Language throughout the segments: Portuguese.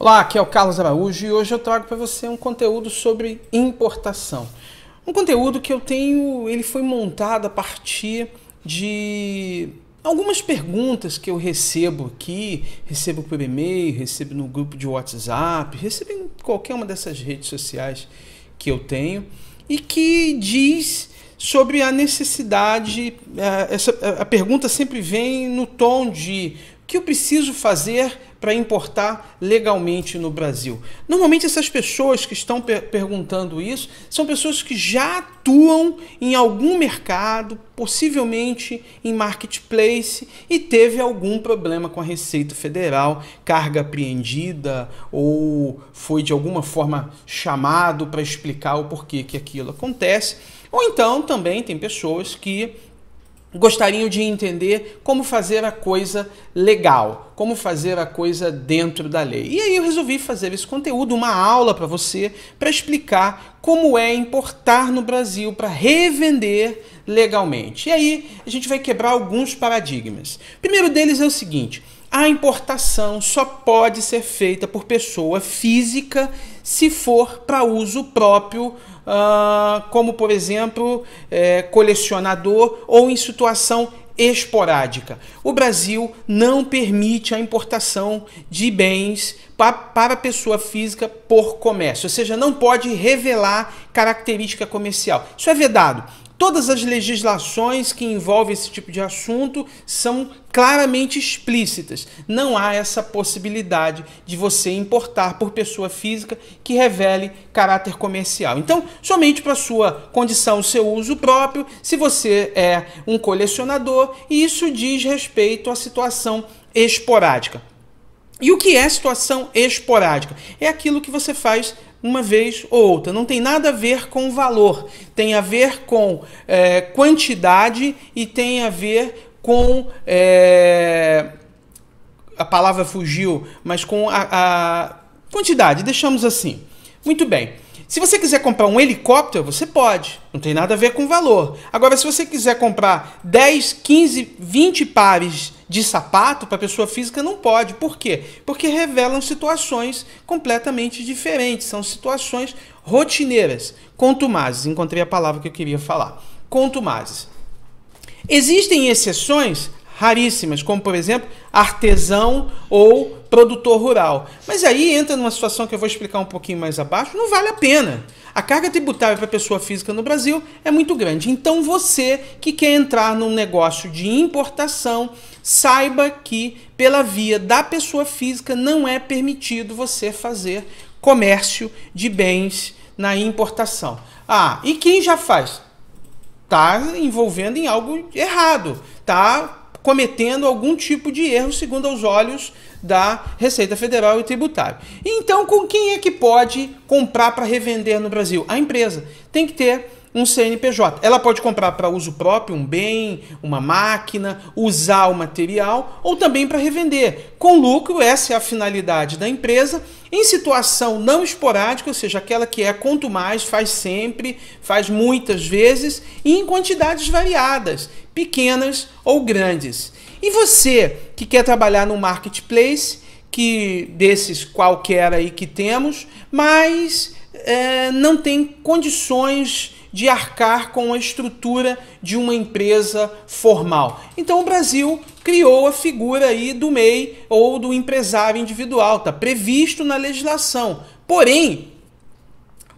Olá, aqui é o Carlos Araújo e hoje eu trago para você um conteúdo sobre importação. Um conteúdo que eu tenho, ele foi montado a partir de algumas perguntas que eu recebo aqui, recebo por e-mail, recebo no grupo de WhatsApp, recebo em qualquer uma dessas redes sociais que eu tenho e que diz sobre a necessidade, eh, essa, a pergunta sempre vem no tom de o que eu preciso fazer para importar legalmente no Brasil. Normalmente essas pessoas que estão per perguntando isso são pessoas que já atuam em algum mercado, possivelmente em marketplace e teve algum problema com a Receita Federal, carga apreendida ou foi de alguma forma chamado para explicar o porquê que aquilo acontece. Ou então também tem pessoas que gostariam de entender como fazer a coisa legal, como fazer a coisa dentro da lei. E aí eu resolvi fazer esse conteúdo, uma aula para você, para explicar como é importar no Brasil para revender legalmente. E aí a gente vai quebrar alguns paradigmas. O primeiro deles é o seguinte: a importação só pode ser feita por pessoa física se for para uso próprio uh, como por exemplo é, colecionador ou em situação esporádica. O Brasil não permite a importação de bens pa para pessoa física por comércio, ou seja, não pode revelar característica comercial. Isso é vedado. Todas as legislações que envolvem esse tipo de assunto são claramente explícitas. Não há essa possibilidade de você importar por pessoa física que revele caráter comercial. Então, somente para sua condição, seu uso próprio, se você é um colecionador, e isso diz respeito à situação esporádica. E o que é situação esporádica? É aquilo que você faz uma vez ou outra. Não tem nada a ver com valor, tem a ver com é, quantidade e tem a ver com. É, a palavra fugiu, mas com a, a quantidade, deixamos assim. Muito bem. Se você quiser comprar um helicóptero, você pode, não tem nada a ver com valor. Agora, se você quiser comprar 10, 15, 20 pares de sapato para pessoa física não pode. Por quê? Porque revelam situações completamente diferentes, são situações rotineiras. Contumazes, encontrei a palavra que eu queria falar. Contumazes. Existem exceções raríssimas, como por exemplo artesão ou produtor rural. Mas aí entra numa situação que eu vou explicar um pouquinho mais abaixo, não vale a pena. A carga tributária para pessoa física no Brasil é muito grande. Então você que quer entrar num negócio de importação, saiba que pela via da pessoa física não é permitido você fazer comércio de bens na importação. Ah, e quem já faz? Tá envolvendo em algo errado, tá cometendo algum tipo de erro, segundo os olhos da Receita Federal e Tributário. Então, com quem é que pode comprar para revender no Brasil? A empresa tem que ter um CNPJ. Ela pode comprar para uso próprio um bem, uma máquina, usar o material ou também para revender. Com lucro, essa é a finalidade da empresa. Em situação não esporádica, ou seja, aquela que é quanto mais, faz sempre, faz muitas vezes e em quantidades variadas pequenas ou grandes. E você que quer trabalhar no marketplace, que desses qualquer aí que temos, mas é, não tem condições de arcar com a estrutura de uma empresa formal. Então o Brasil criou a figura aí do MEI ou do empresário individual, está previsto na legislação. Porém,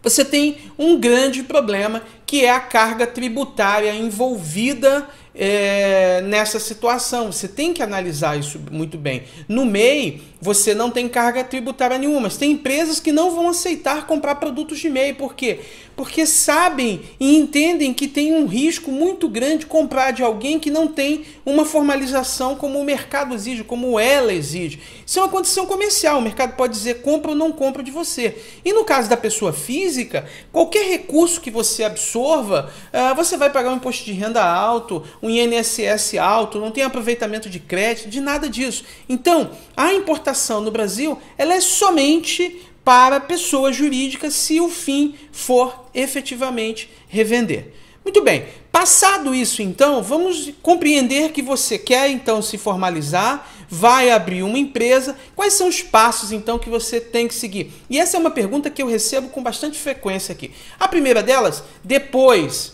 você tem um grande problema que é a carga tributária envolvida é, nessa situação. Você tem que analisar isso muito bem. No MEI, você não tem carga tributária nenhuma, mas tem empresas que não vão aceitar comprar produtos de MEI. Por quê? porque sabem e entendem que tem um risco muito grande comprar de alguém que não tem uma formalização como o mercado exige, como ela exige. Isso é uma condição comercial, o mercado pode dizer compra ou não compra de você. E no caso da pessoa física, qualquer recurso que você absorva, ah, você vai pagar um imposto de renda alto, um INSS alto, não tem aproveitamento de crédito, de nada disso. Então, a importação no Brasil, ela é somente para pessoa jurídica se o fim for efetivamente revender. Muito bem, passado isso então, vamos compreender que você quer então se formalizar, vai abrir uma empresa, quais são os passos então que você tem que seguir? E essa é uma pergunta que eu recebo com bastante frequência aqui. A primeira delas, depois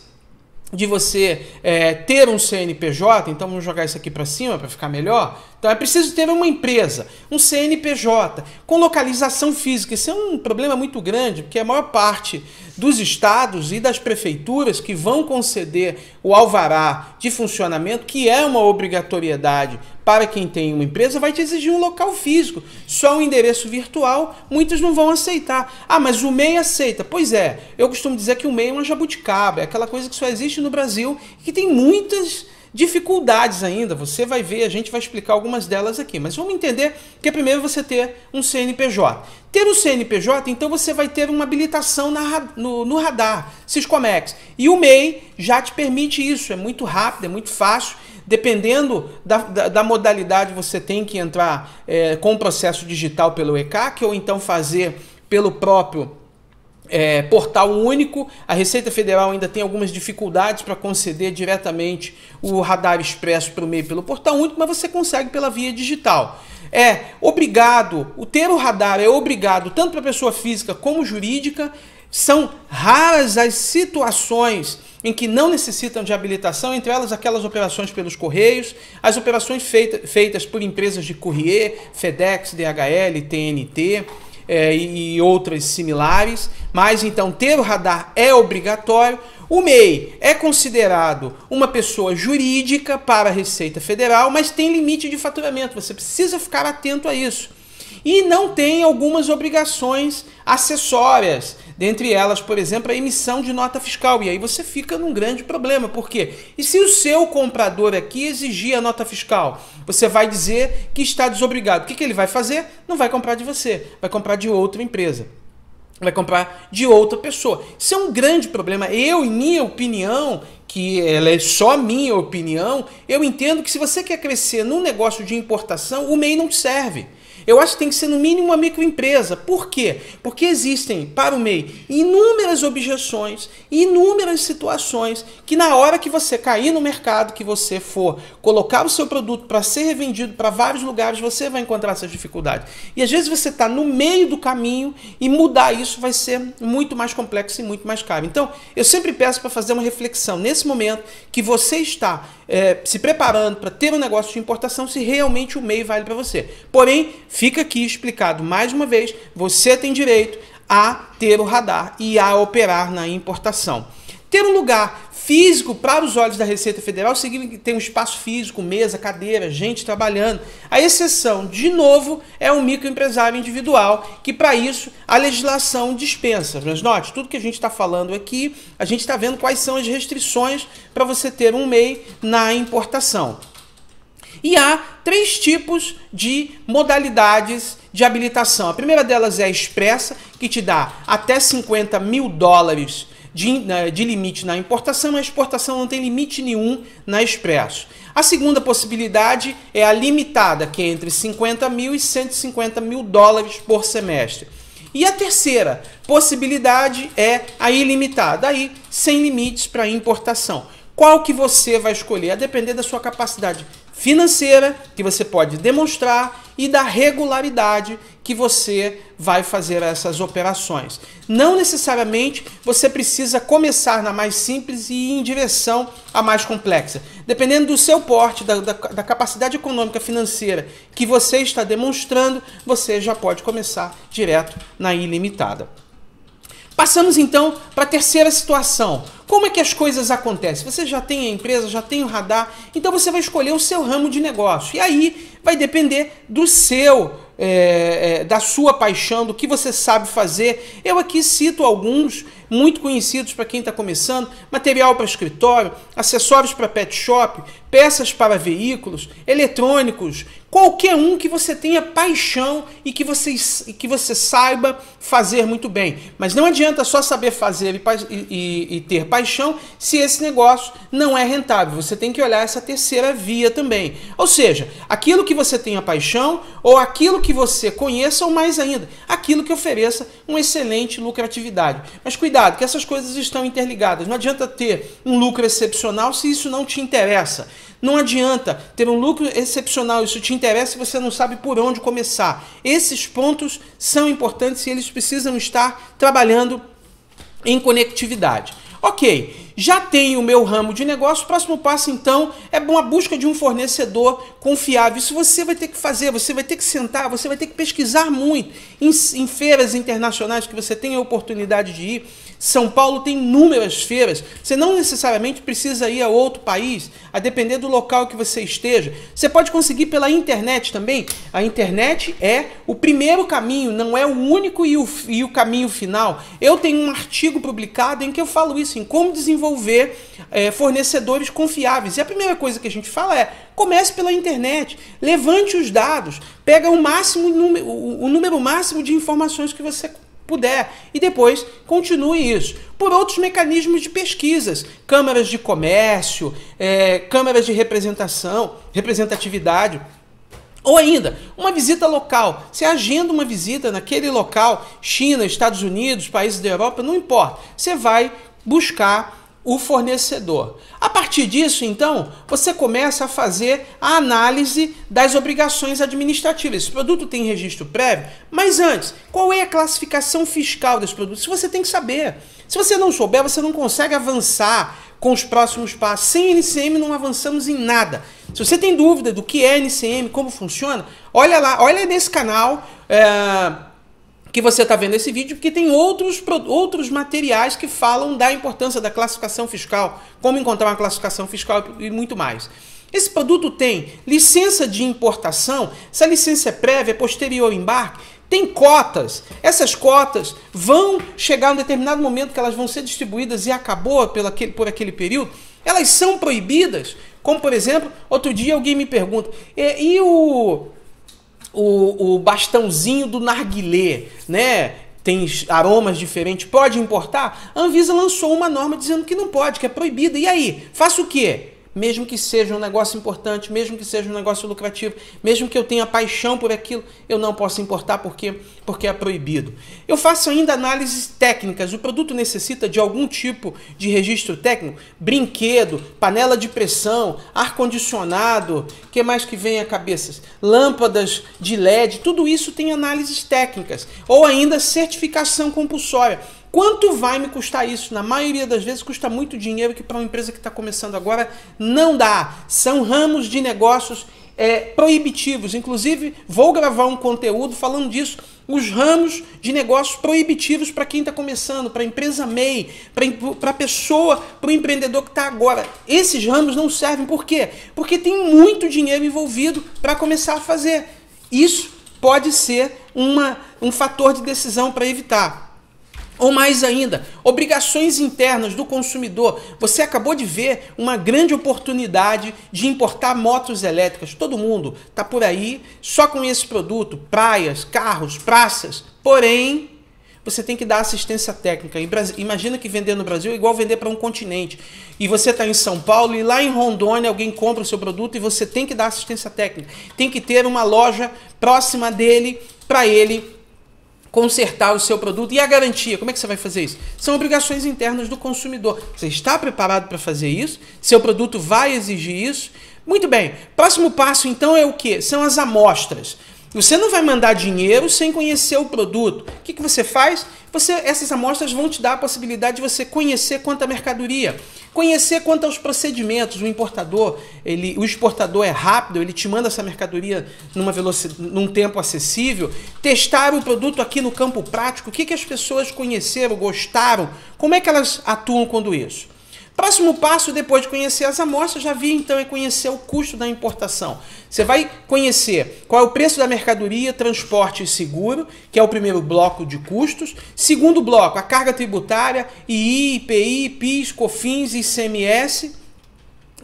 de você é, ter um CNPJ, então vamos jogar isso aqui para cima para ficar melhor, então é preciso ter uma empresa, um CNPJ, com localização física. Isso é um problema muito grande, porque a maior parte dos estados e das prefeituras que vão conceder o alvará de funcionamento, que é uma obrigatoriedade para quem tem uma empresa, vai te exigir um local físico. Só um endereço virtual, muitos não vão aceitar. Ah, mas o MEI aceita. Pois é, eu costumo dizer que o MEI é uma jabuticaba, é aquela coisa que só existe no Brasil e que tem muitas dificuldades ainda, você vai ver, a gente vai explicar algumas delas aqui, mas vamos entender que é primeiro você ter um CNPJ. Ter um CNPJ, então você vai ter uma habilitação na, no, no radar, Siscomex. E o MEI já te permite isso, é muito rápido, é muito fácil, dependendo da, da, da modalidade você tem que entrar é, com o processo digital pelo ECAC ou então fazer pelo próprio é, portal único. A Receita Federal ainda tem algumas dificuldades para conceder diretamente o radar expresso para o meio pelo portal único, mas você consegue pela via digital. É obrigado, o ter o radar é obrigado tanto para pessoa física como jurídica. São raras as situações em que não necessitam de habilitação, entre elas aquelas operações pelos correios, as operações feita, feitas por empresas de courrier, FedEx, DHL, TNT é, e outras similares. Mas então ter o radar é obrigatório. O MEI é considerado uma pessoa jurídica para a Receita Federal, mas tem limite de faturamento. Você precisa ficar atento a isso. E não tem algumas obrigações acessórias Dentre elas, por exemplo, a emissão de nota fiscal. E aí você fica num grande problema. Por quê? E se o seu comprador aqui exigir a nota fiscal, você vai dizer que está desobrigado. O que, que ele vai fazer? Não vai comprar de você, vai comprar de outra empresa vai comprar de outra pessoa. Isso é um grande problema. Eu, em minha opinião, que ela é só minha opinião, eu entendo que se você quer crescer num negócio de importação, o MEI não serve. Eu acho que tem que ser no mínimo uma microempresa. Por quê? Porque existem para o MEI inúmeras objeções, inúmeras situações que na hora que você cair no mercado, que você for colocar o seu produto para ser revendido para vários lugares, você vai encontrar essas dificuldades. E às vezes você está no meio do caminho e mudar isso vai ser muito mais complexo e muito mais caro. Então, eu sempre peço para fazer uma reflexão nesse momento que você está é, se preparando para ter um negócio de importação, se realmente o MEI vale para você. Porém, Fica aqui explicado mais uma vez: você tem direito a ter o radar e a operar na importação. Ter um lugar físico para os olhos da Receita Federal significa que tem um espaço físico, mesa, cadeira, gente trabalhando. A exceção, de novo, é o microempresário individual, que para isso a legislação dispensa. Mas note, tudo que a gente está falando aqui, a gente está vendo quais são as restrições para você ter um MEI na importação. E há três tipos de modalidades de habilitação. A primeira delas é a expressa, que te dá até 50 mil dólares de, né, de limite na importação, a exportação não tem limite nenhum na expresso. A segunda possibilidade é a limitada, que é entre 50 mil e 150 mil dólares por semestre. E a terceira possibilidade é a ilimitada, aí sem limites para importação. Qual que você vai escolher? A depender da sua capacidade financeira que você pode demonstrar e da regularidade que você vai fazer essas operações. Não necessariamente você precisa começar na mais simples e ir em direção à mais complexa. Dependendo do seu porte, da, da, da capacidade econômica financeira que você está demonstrando, você já pode começar direto na ilimitada. Passamos então para a terceira situação. Como é que as coisas acontecem? Você já tem a empresa, já tem o radar, então você vai escolher o seu ramo de negócio. E aí vai depender do seu, é, é, da sua paixão, do que você sabe fazer. Eu aqui cito alguns muito conhecidos para quem está começando: material para escritório, acessórios para pet shop, peças para veículos, eletrônicos, qualquer um que você tenha paixão e que você, e que você saiba fazer muito bem. Mas não adianta só saber fazer e, e, e ter paixão se esse negócio não é rentável. Você tem que olhar essa terceira via também. Ou seja, aquilo que você tenha paixão ou aquilo que você conheça, ou mais ainda, aquilo que ofereça uma excelente lucratividade. Mas cuidado, que essas coisas estão interligadas. Não adianta ter um lucro excepcional se isso não te interessa. Não adianta ter um lucro excepcional, isso te interessa e você não sabe por onde começar. Esses pontos são importantes e eles precisam estar trabalhando em conectividade. Ok, já tenho o meu ramo de negócio. O próximo passo, então, é uma busca de um fornecedor confiável. Isso você vai ter que fazer, você vai ter que sentar, você vai ter que pesquisar muito em, em feiras internacionais que você tem a oportunidade de ir são Paulo tem inúmeras feiras. Você não necessariamente precisa ir a outro país, a depender do local que você esteja. Você pode conseguir pela internet também. A internet é o primeiro caminho, não é o único e o, e o caminho final. Eu tenho um artigo publicado em que eu falo isso, em como desenvolver é, fornecedores confiáveis. E a primeira coisa que a gente fala é comece pela internet, levante os dados, pega o máximo o número máximo de informações que você puder e depois continue isso por outros mecanismos de pesquisas, câmaras de comércio, é, câmaras de representação, representatividade. Ou ainda, uma visita local. Você agenda uma visita naquele local, China, Estados Unidos, países da Europa, não importa. Você vai buscar o fornecedor. A partir disso, então, você começa a fazer a análise das obrigações administrativas. Esse produto tem registro prévio, mas antes, qual é a classificação fiscal desse produto? Isso você tem que saber. Se você não souber, você não consegue avançar com os próximos passos. Sem NCM não avançamos em nada. Se você tem dúvida do que é NCM, como funciona, olha lá, olha nesse canal. É que você está vendo esse vídeo, porque tem outros, outros materiais que falam da importância da classificação fiscal, como encontrar uma classificação fiscal e muito mais. Esse produto tem licença de importação, se a licença é prévia, é posterior ao embarque, tem cotas. Essas cotas vão chegar um determinado momento que elas vão ser distribuídas e acabou pela, por aquele período. Elas são proibidas. Como, por exemplo, outro dia alguém me pergunta, e, é, e o, o, o bastãozinho do narguilé, né? Tem aromas diferentes, pode importar? A Anvisa lançou uma norma dizendo que não pode, que é proibida. E aí? Faça o quê? mesmo que seja um negócio importante, mesmo que seja um negócio lucrativo, mesmo que eu tenha paixão por aquilo, eu não posso importar porque, porque é proibido. Eu faço ainda análises técnicas. O produto necessita de algum tipo de registro técnico? Brinquedo, panela de pressão, ar-condicionado, que mais que vem a cabeça? Lâmpadas de LED, tudo isso tem análises técnicas. Ou ainda certificação compulsória. Quanto vai me custar isso? Na maioria das vezes custa muito dinheiro que para uma empresa que está começando agora não dá. São ramos de negócios é, proibitivos. Inclusive, vou gravar um conteúdo falando disso. Os ramos de negócios proibitivos para quem está começando, para a empresa MEI, para a pessoa, para o empreendedor que está agora. Esses ramos não servem por quê? Porque tem muito dinheiro envolvido para começar a fazer. Isso pode ser uma, um fator de decisão para evitar. Ou mais ainda, obrigações internas do consumidor. Você acabou de ver uma grande oportunidade de importar motos elétricas. Todo mundo está por aí só com esse produto: praias, carros, praças. Porém, você tem que dar assistência técnica. Imagina que vender no Brasil é igual vender para um continente. E você está em São Paulo e lá em Rondônia alguém compra o seu produto e você tem que dar assistência técnica. Tem que ter uma loja próxima dele para ele consertar o seu produto e a garantia. Como é que você vai fazer isso? São obrigações internas do consumidor. Você está preparado para fazer isso? Seu produto vai exigir isso? Muito bem. Próximo passo então é o que? São as amostras. Você não vai mandar dinheiro sem conhecer o produto. O que, que você faz? Você, essas amostras vão te dar a possibilidade de você conhecer quanto à mercadoria, conhecer quanto aos é procedimentos. O importador, ele, o exportador é rápido, ele te manda essa mercadoria numa velocidade, num tempo acessível. Testar o produto aqui no campo prático, o que, que as pessoas conheceram, gostaram, como é que elas atuam quando isso? Próximo passo, depois de conhecer as amostras, já vi então é conhecer o custo da importação. Você vai conhecer qual é o preço da mercadoria, transporte e seguro, que é o primeiro bloco de custos. Segundo bloco, a carga tributária, II, IPI, PIS, COFINS e ICMS.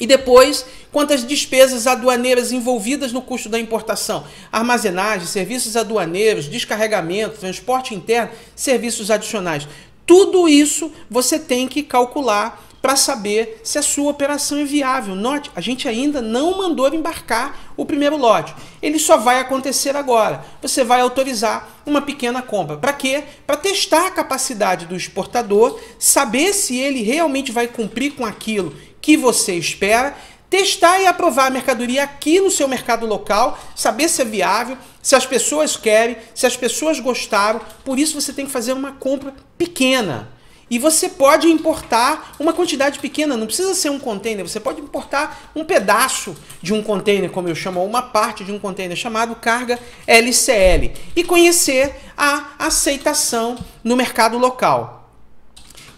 E depois, quantas despesas aduaneiras envolvidas no custo da importação: armazenagem, serviços aduaneiros, descarregamento, transporte interno, serviços adicionais. Tudo isso você tem que calcular para saber se a sua operação é viável. Note, a gente ainda não mandou embarcar o primeiro lote. Ele só vai acontecer agora. Você vai autorizar uma pequena compra. Para quê? Para testar a capacidade do exportador, saber se ele realmente vai cumprir com aquilo que você espera, testar e aprovar a mercadoria aqui no seu mercado local, saber se é viável, se as pessoas querem, se as pessoas gostaram. Por isso você tem que fazer uma compra pequena e você pode importar uma quantidade pequena, não precisa ser um container, você pode importar um pedaço de um container, como eu chamo, uma parte de um container chamado carga LCL e conhecer a aceitação no mercado local.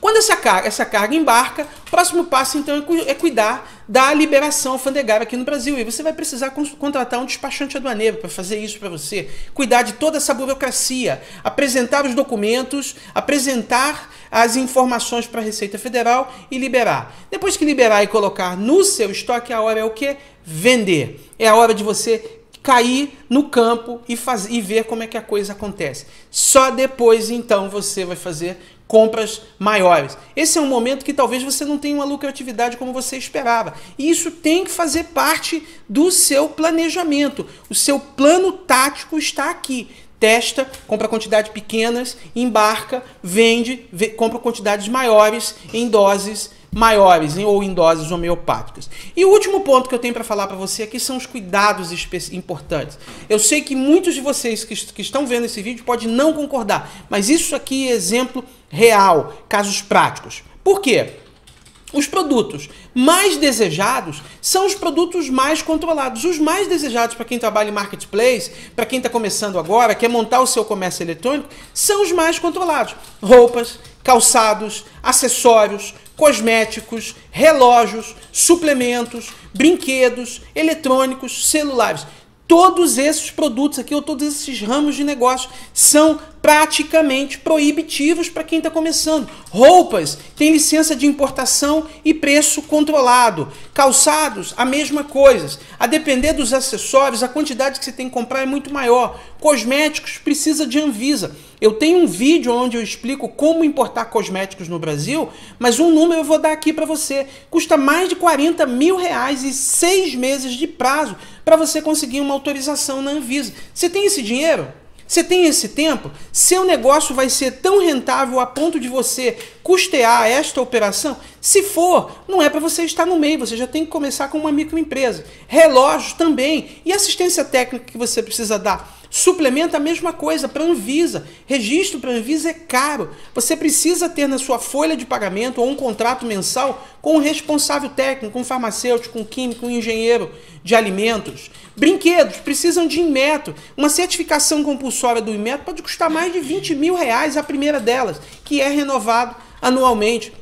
Quando essa carga, essa carga embarca, o próximo passo então é, cu é cuidar da liberação alfandegária aqui no Brasil. E você vai precisar contratar um despachante aduaneiro para fazer isso para você. Cuidar de toda essa burocracia, apresentar os documentos, apresentar as informações para a Receita Federal e liberar. Depois que liberar e colocar no seu estoque, a hora é o que? Vender. É a hora de você cair no campo e, faz, e ver como é que a coisa acontece. Só depois, então, você vai fazer compras maiores. Esse é um momento que talvez você não tenha uma lucratividade como você esperava. E isso tem que fazer parte do seu planejamento. O seu plano tático está aqui. Testa, compra quantidades pequenas, embarca, vende, compra quantidades maiores em doses maiores ou em doses homeopáticas. E o último ponto que eu tenho para falar para você aqui é são os cuidados importantes. Eu sei que muitos de vocês que, que estão vendo esse vídeo podem não concordar, mas isso aqui é exemplo real, casos práticos. Por quê? Os produtos mais desejados são os produtos mais controlados. Os mais desejados para quem trabalha em marketplace, para quem está começando agora, quer montar o seu comércio eletrônico, são os mais controlados. Roupas, calçados, acessórios, cosméticos, relógios, suplementos, brinquedos, eletrônicos, celulares. Todos esses produtos aqui, ou todos esses ramos de negócio são praticamente proibitivos para quem está começando. Roupas têm licença de importação e preço controlado. Calçados, a mesma coisa. A depender dos acessórios, a quantidade que você tem que comprar é muito maior. Cosméticos precisa de Anvisa. Eu tenho um vídeo onde eu explico como importar cosméticos no Brasil, mas um número eu vou dar aqui para você. Custa mais de 40 mil reais e seis meses de prazo para você conseguir uma autorização na Anvisa. Você tem esse dinheiro? Você tem esse tempo? Seu negócio vai ser tão rentável a ponto de você custear esta operação? Se for, não é para você estar no meio, você já tem que começar com uma microempresa. Relógios também. E assistência técnica que você precisa dar? Suplemento a mesma coisa para a Anvisa. Registro para a Anvisa é caro. Você precisa ter na sua folha de pagamento ou um contrato mensal com um responsável técnico, um farmacêutico, um químico, um engenheiro de alimentos. Brinquedos precisam de Inmetro. Uma certificação compulsória do Inmetro pode custar mais de 20 mil reais a primeira delas, que é renovado anualmente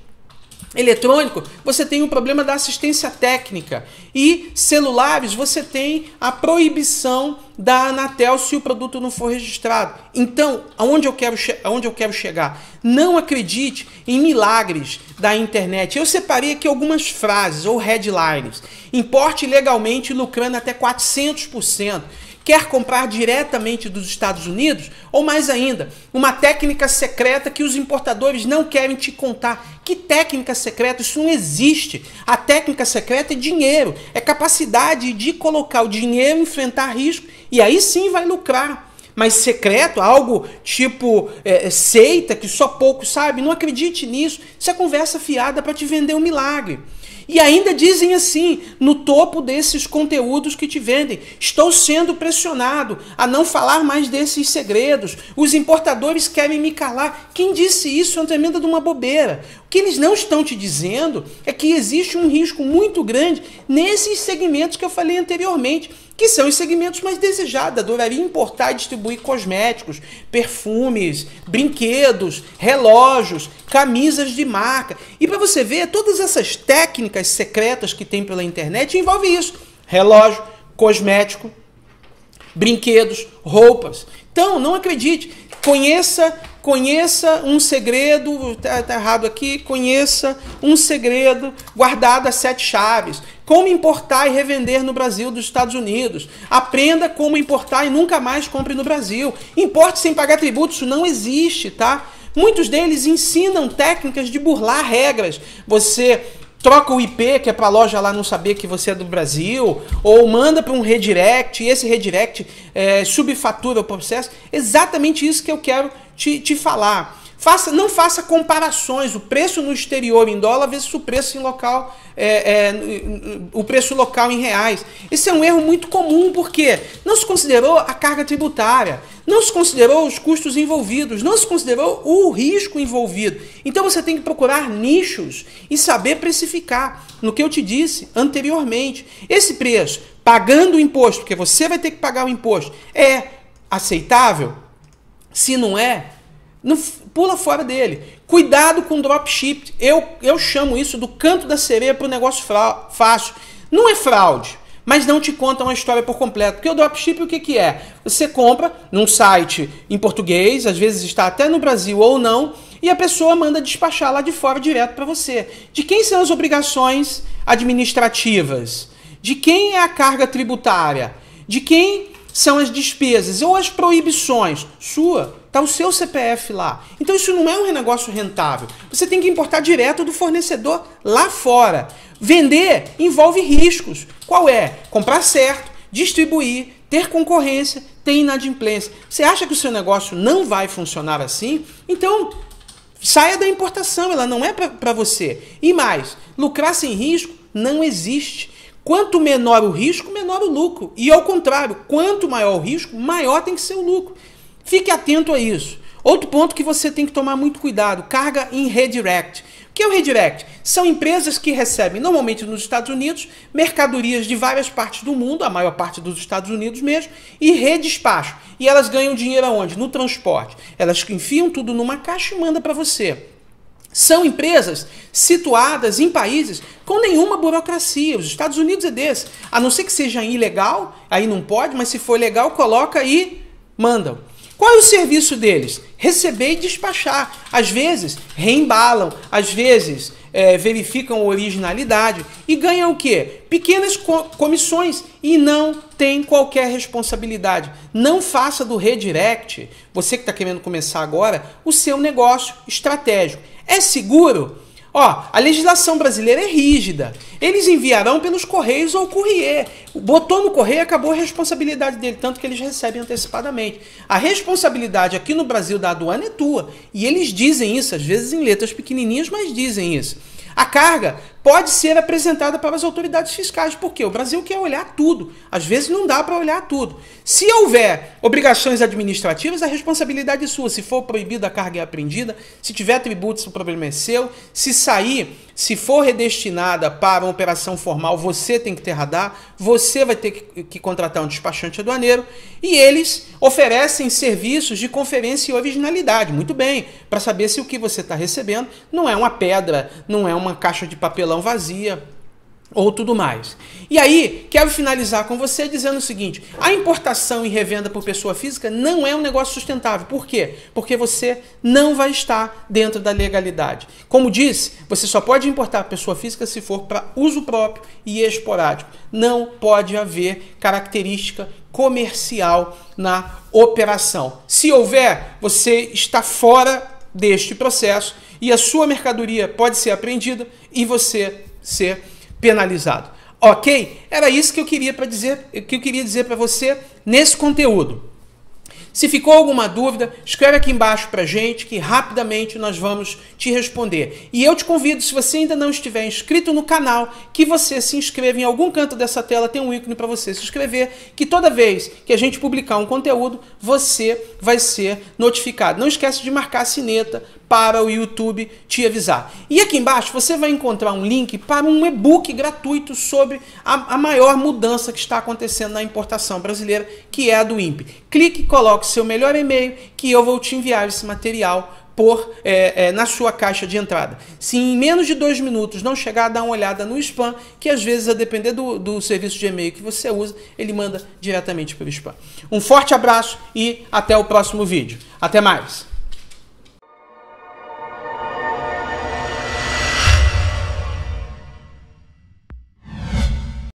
eletrônico, você tem o um problema da assistência técnica. E celulares, você tem a proibição da Anatel se o produto não for registrado. Então, aonde eu quero, aonde eu quero chegar? Não acredite em milagres da internet. Eu separei aqui algumas frases ou headlines. Importe legalmente lucrando até 400%. Quer comprar diretamente dos Estados Unidos? Ou mais ainda, uma técnica secreta que os importadores não querem te contar. Que técnica secreta? Isso não existe. A técnica secreta é dinheiro, é capacidade de colocar o dinheiro, enfrentar risco e aí sim vai lucrar. Mas secreto, algo tipo é, é seita que só pouco sabe, não acredite nisso. Isso é conversa fiada para te vender um milagre. E ainda dizem assim, no topo desses conteúdos que te vendem: estou sendo pressionado a não falar mais desses segredos, os importadores querem me calar. Quem disse isso é uma tremenda de uma bobeira. O que eles não estão te dizendo é que existe um risco muito grande nesses segmentos que eu falei anteriormente que são os segmentos mais desejados. Adoraria importar e distribuir cosméticos, perfumes, brinquedos, relógios, camisas de marca. E para você ver, todas essas técnicas secretas que tem pela internet envolvem isso: relógio, cosmético, brinquedos, roupas. Então, não acredite. Conheça conheça um segredo, tá, tá, errado aqui, conheça um segredo guardado a sete chaves. Como importar e revender no Brasil dos Estados Unidos. Aprenda como importar e nunca mais compre no Brasil. Importe sem pagar tributos isso não existe, tá? Muitos deles ensinam técnicas de burlar regras. Você troca o IP, que é para a loja lá não saber que você é do Brasil, ou manda para um redirect, e esse redirect é, subfatura o processo. Exatamente isso que eu quero te, te falar. Faça, não faça comparações. O preço no exterior em dólar versus o preço em local, é, é, o preço local em reais. Esse é um erro muito comum porque não se considerou a carga tributária, não se considerou os custos envolvidos, não se considerou o risco envolvido. Então você tem que procurar nichos e saber precificar. No que eu te disse anteriormente, esse preço pagando o imposto, porque você vai ter que pagar o imposto, é aceitável? Se não é, não, pula fora dele. Cuidado com dropship. Eu, eu chamo isso do canto da sereia para o negócio fácil. Não é fraude, mas não te contam a história por completo. Porque o dropship o que, que é? Você compra num site em português, às vezes está até no Brasil ou não, e a pessoa manda despachar lá de fora direto para você. De quem são as obrigações administrativas? De quem é a carga tributária? De quem são as despesas ou as proibições sua, tá o seu CPF lá. Então isso não é um negócio rentável. Você tem que importar direto do fornecedor lá fora. Vender envolve riscos. Qual é? Comprar certo, distribuir, ter concorrência, ter inadimplência. Você acha que o seu negócio não vai funcionar assim? Então, saia da importação, ela não é para você. E mais, lucrar sem risco não existe. Quanto menor o risco, menor o lucro. E ao contrário, quanto maior o risco, maior tem que ser o lucro. Fique atento a isso. Outro ponto que você tem que tomar muito cuidado: carga em redirect. O que é o redirect? São empresas que recebem, normalmente nos Estados Unidos, mercadorias de várias partes do mundo, a maior parte dos Estados Unidos mesmo, e redespacho. E elas ganham dinheiro aonde? No transporte. Elas enfiam tudo numa caixa e mandam para você são empresas situadas em países com nenhuma burocracia. Os Estados Unidos é desse. A não ser que seja ilegal, aí não pode, mas se for legal, coloca e mandam. Qual é o serviço deles? Receber e despachar. Às vezes reembalam, às vezes é, verificam originalidade e ganham o quê? Pequenas co comissões e não tem qualquer responsabilidade. Não faça do redirect, você que está querendo começar agora, o seu negócio estratégico é seguro? Ó, a legislação brasileira é rígida. Eles enviarão pelos correios ou courier. Botou no correio, acabou a responsabilidade dele, tanto que eles recebem antecipadamente. A responsabilidade aqui no Brasil da aduana é tua. E eles dizem isso, às vezes em letras pequenininhas, mas dizem isso. A carga pode ser apresentada para as autoridades fiscais, porque o Brasil quer olhar tudo. Às vezes não dá para olhar tudo. Se houver obrigações administrativas, a responsabilidade é sua. Se for proibida a carga é apreendida, se tiver tributos, o problema é seu. Se sair, se for redestinada para uma operação formal, você tem que ter radar, você vai ter que, que contratar um despachante aduaneiro e eles oferecem serviços de conferência e originalidade. Muito bem, para saber se o que você está recebendo não é uma pedra, não é uma caixa de papelão vazia ou tudo mais. E aí, quero finalizar com você dizendo o seguinte: a importação e revenda por pessoa física não é um negócio sustentável. Por quê? Porque você não vai estar dentro da legalidade. Como disse, você só pode importar pessoa física se for para uso próprio e esporádico. Não pode haver característica comercial na operação. Se houver, você está fora deste processo e a sua mercadoria pode ser apreendida e você ser penalizado. Ok? Era isso que eu queria para dizer, que eu queria dizer para você nesse conteúdo. Se ficou alguma dúvida, escreve aqui embaixo para gente que rapidamente nós vamos te responder. E eu te convido, se você ainda não estiver inscrito no canal, que você se inscreva em algum canto dessa tela, tem um ícone para você se inscrever, que toda vez que a gente publicar um conteúdo, você vai ser notificado. Não esquece de marcar a sineta para o YouTube te avisar. E aqui embaixo você vai encontrar um link para um e-book gratuito sobre a, a, maior mudança que está acontecendo na importação brasileira, que é a do INPE. Clique, coloque seu melhor e-mail que eu vou te enviar esse material por é, é, na sua caixa de entrada. Se em menos de dois minutos não chegar, dá uma olhada no spam, que às vezes, a depender do, do serviço de e-mail que você usa, ele manda diretamente pelo spam. Um forte abraço e até o próximo vídeo. Até mais!